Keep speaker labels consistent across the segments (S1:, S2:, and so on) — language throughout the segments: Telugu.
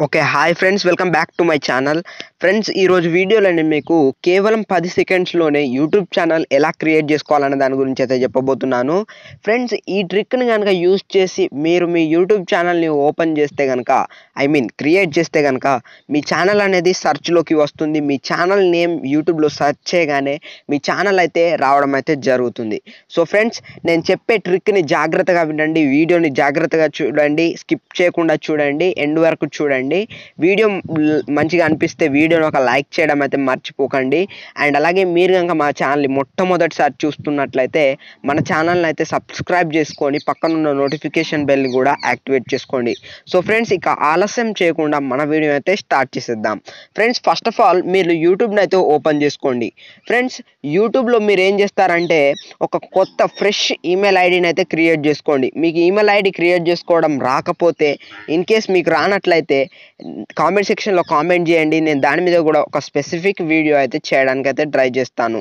S1: okay hi friends welcome back to my channel friends ఈరోజు వీడియోలో నేను మీకు కేవలం పది సెకండ్స్లోనే యూట్యూబ్ ఛానల్ ఎలా క్రియేట్ చేసుకోవాలనే దాని గురించి అయితే చెప్పబోతున్నాను ఫ్రెండ్స్ ఈ ట్రిక్ని కనుక యూజ్ చేసి మీరు మీ యూట్యూబ్ ఛానల్ని ఓపెన్ చేస్తే కనుక ఐ మీన్ క్రియేట్ చేస్తే కనుక మీ ఛానల్ అనేది సర్చ్లోకి వస్తుంది మీ ఛానల్ నేమ్ యూట్యూబ్లో సర్చ్ చేయగానే మీ ఛానల్ అయితే రావడం అయితే జరుగుతుంది సో ఫ్రెండ్స్ నేను చెప్పే ట్రిక్ని జాగ్రత్తగా వినండి వీడియోని జాగ్రత్తగా చూడండి స్కిప్ చేయకుండా చూడండి ఎండ్ వరకు చూడండి వీడియో మంచిగా అనిపిస్తే వీడియో వీడియోని ఒక లైక్ చేయడం అయితే మర్చిపోకండి అండ్ అలాగే మీరు కనుక మా ఛానల్ని మొట్టమొదటిసారి చూస్తున్నట్లయితే మన ఛానల్ని అయితే సబ్స్క్రైబ్ చేసుకొని పక్కనున్న నోటిఫికేషన్ బెల్ని కూడా యాక్టివేట్ చేసుకోండి సో ఫ్రెండ్స్ ఇక ఆలస్యం చేయకుండా మన వీడియో అయితే స్టార్ట్ చేసేద్దాం ఫ్రెండ్స్ ఫస్ట్ ఆఫ్ ఆల్ మీరు యూట్యూబ్ని అయితే ఓపెన్ చేసుకోండి ఫ్రెండ్స్ యూట్యూబ్లో మీరు ఏం చేస్తారంటే ఒక కొత్త ఫ్రెష్ ఈమెయిల్ ఐడిని అయితే క్రియేట్ చేసుకోండి మీకు ఈమెయిల్ ఐడి క్రియేట్ చేసుకోవడం రాకపోతే ఇన్ కేస్ మీకు రానట్లయితే కామెంట్ సెక్షన్లో కామెంట్ చేయండి నేను దాని దాని మీద కూడా ఒక స్పెసిఫిక్ వీడియో అయితే చేయడానికి అయితే ట్రై చేస్తాను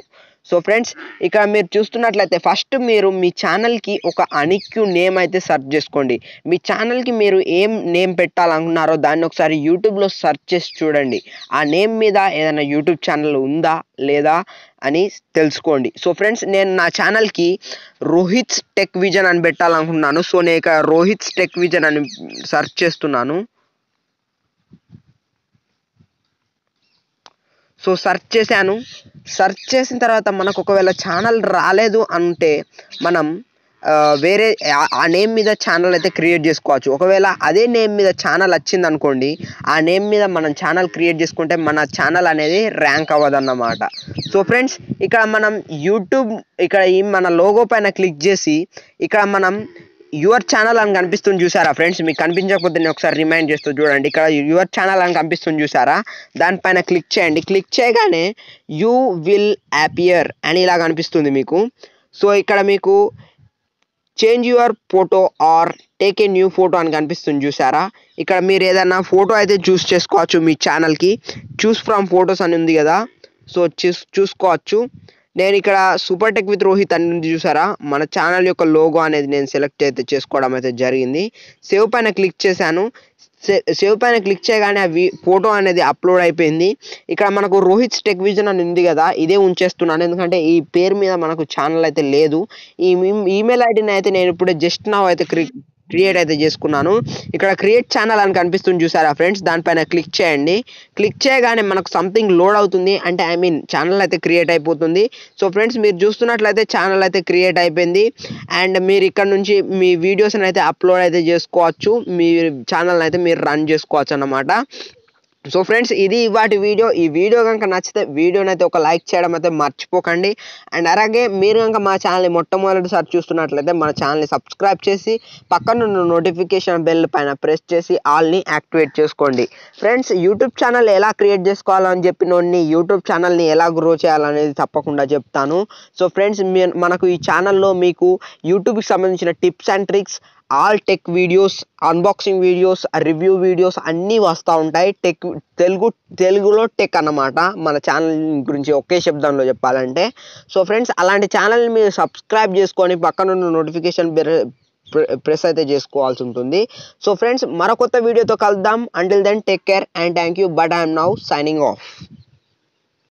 S1: సో ఫ్రెండ్స్ ఇక్కడ మీరు చూస్తున్నట్లయితే ఫస్ట్ మీరు మీ ఛానల్కి ఒక అణిక్యూ నేమ్ అయితే సెర్చ్ చేసుకోండి మీ ఛానల్కి మీరు ఏం నేమ్ పెట్టాలనుకున్నారో దాన్ని ఒకసారి యూట్యూబ్లో సెర్చ్ చేసి చూడండి ఆ నేమ్ మీద ఏదైనా యూట్యూబ్ ఛానల్ ఉందా లేదా అని తెలుసుకోండి సో ఫ్రెండ్స్ నేను నా ఛానల్కి రోహిత్స్ టెక్ విజన్ అని పెట్టాలనుకున్నాను సో నేను ఇక రోహిత్స్ టెక్ విజన్ అని సెర్చ్ చేస్తున్నాను సో సెర్చ్ చేశాను సెర్చ్ చేసిన తర్వాత మనకు ఒకవేళ ఛానల్ రాలేదు అంటే మనం వేరే ఆ నేమ్ మీద ఛానల్ అయితే క్రియేట్ చేసుకోవచ్చు ఒకవేళ అదే నేమ్ మీద ఛానల్ వచ్చింది అనుకోండి ఆ నేమ్ మీద మనం ఛానల్ క్రియేట్ చేసుకుంటే మన ఛానల్ అనేది ర్యాంక్ అవ్వదన్నమాట సో ఫ్రెండ్స్ ఇక్కడ మనం యూట్యూబ్ ఇక్కడ ఈ మన లోగో పైన క్లిక్ చేసి ఇక్కడ మనం యువర్ ఛానల్ అని కనిపిస్తుంది చూసారా ఫ్రెండ్స్ మీకు కనిపించకపోతే నేను ఒకసారి రిమైండ్ చేస్తూ చూడండి ఇక్కడ యువర్ ఛానల్ అని కనిపిస్తుంది చూసారా దానిపైన క్లిక్ చేయండి క్లిక్ చేయగానే యూ విల్ అపియర్ అని ఇలా కనిపిస్తుంది మీకు సో ఇక్కడ మీకు change your photo or take a new photo అని కనిపిస్తుంది చూసారా ఇక్కడ మీరు ఏదైనా ఫోటో అయితే చూస్ చేసుకోవచ్చు మీ ఛానల్కి చూస్ ఫ్రమ్ ఫోటోస్ అని ఉంది కదా సో చూస్ చూసుకోవచ్చు నేను ఇక్కడ సూపర్ టెక్ విత్ రోహిత్ అనేది చూసారా మన ఛానల్ యొక్క లోగో అనేది నేను సెలెక్ట్ అయితే చేసుకోవడం అయితే జరిగింది సేవ్ పైన క్లిక్ చేశాను సేవ్ పైన క్లిక్ చేయగానే అవి ఫోటో అనేది అప్లోడ్ అయిపోయింది ఇక్కడ మనకు రోహిత్ టెక్ విజన్ అని ఉంది కదా ఇదే ఉంచేస్తున్నాను ఎందుకంటే ఈ పేరు మీద మనకు ఛానల్ అయితే లేదు ఈ ఈమెయిల్ ఐడిని అయితే నేను ఇప్పుడే జస్ట్ నా అయితే క్రిక్ క్రియేట్ అయితే చేసుకున్నాను ఇక్కడ క్రియేట్ ఛానల్ అని కనిపిస్తుంది చూసారా ఫ్రెండ్స్ దానిపైన క్లిక్ చేయండి క్లిక్ చేయగానే మనకు సంథింగ్ లోడ్ అవుతుంది అంటే ఐ మీన్ ఛానల్ అయితే క్రియేట్ అయిపోతుంది సో ఫ్రెండ్స్ మీరు చూస్తున్నట్లయితే ఛానల్ అయితే క్రియేట్ అయిపోయింది అండ్ మీరు ఇక్కడ నుంచి మీ వీడియోస్ని అయితే అప్లోడ్ అయితే చేసుకోవచ్చు మీ ఛానల్ అయితే మీరు రన్ చేసుకోవచ్చు అన్నమాట సో ఫ్రెండ్స్ ఇది వాటి వీడియో ఈ వీడియో కనుక నచ్చితే వీడియోనైతే ఒక లైక్ చేయడం అయితే మర్చిపోకండి అండ్ అలాగే మీరు కనుక మా ఛానల్ని మొట్టమొదటిసారి చూస్తున్నట్లయితే మన ఛానల్ని సబ్స్క్రైబ్ చేసి పక్కన నోటిఫికేషన్ బెల్ పైన ప్రెస్ చేసి ఆల్ని యాక్టివేట్ చేసుకోండి ఫ్రెండ్స్ యూట్యూబ్ ఛానల్ ఎలా క్రియేట్ చేసుకోవాలని చెప్పినోడిని యూట్యూబ్ ఛానల్ని ఎలా గ్రో చేయాలనేది తప్పకుండా చెప్తాను సో ఫ్రెండ్స్ మనకు ఈ ఛానల్లో మీకు యూట్యూబ్కి సంబంధించిన tips and tricks all tech videos unboxing videos review videos అన్నీ వస్తూ ఉంటాయి టెక్ తెలుగు తెలుగులో టెక్ అన్నమాట మన ఛానల్ గురించి ఒకే శబ్దంలో చెప్పాలంటే సో ఫ్రెండ్స్ అలాంటి ఛానల్ని మీరు సబ్స్క్రైబ్ చేసుకొని పక్కనున్న నోటిఫికేషన్ ప్రెస్ అయితే చేసుకోవాల్సి ఉంటుంది సో ఫ్రెండ్స్ మరొకొత్త వీడియోతో కలుద్దాం until then take care and thank you but I'm now signing of